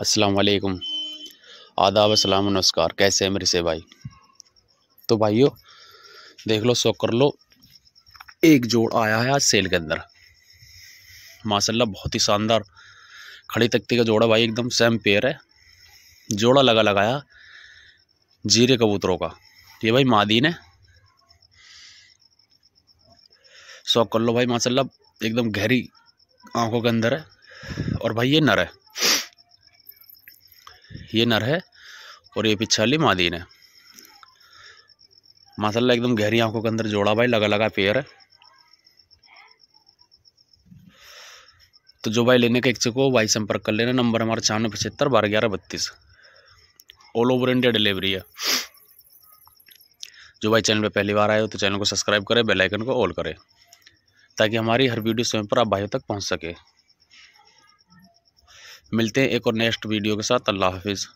वालेकुम आदाब असलम नमस्कार कैसे हैं मेरे से भाई तो भाइयों देख लो सो कर लो एक जोड़ आया है आज सेल के अंदर माशाल्लाह बहुत ही शानदार खड़ी तख्ती का जोड़ा भाई एकदम सेम पेयर है जोड़ा लगा लगाया जीरे कबूतरों का ये भाई मादीन है सो कर लो भाई माशाल्लाह एकदम गहरी आंखों के अंदर है और भाई ये नर है ये नर है और ये पीछे वाली मादीन है माशाल्लाह एकदम गहरी आंखों के अंदर जोड़ा भाई लगा लगा पेयर है तो जो भाई लेने के इच्छुक हो भाई संपर्क कर लेना नंबर हमारा छियानवे पचहत्तर बारह ग्यारह बत्तीस ऑल ओवर इंडिया डिलीवरी है जो भाई चैनल पे पहली बार आए हो तो चैनल को सब्सक्राइब करें बेल आइकन को ऑल करें ताकि हमारी हर वीडियो समय पर आप भाइयों तक पहुंच सके मिलते हैं एक और नेक्स्ट वीडियो के साथ अल्लाह हाफिज़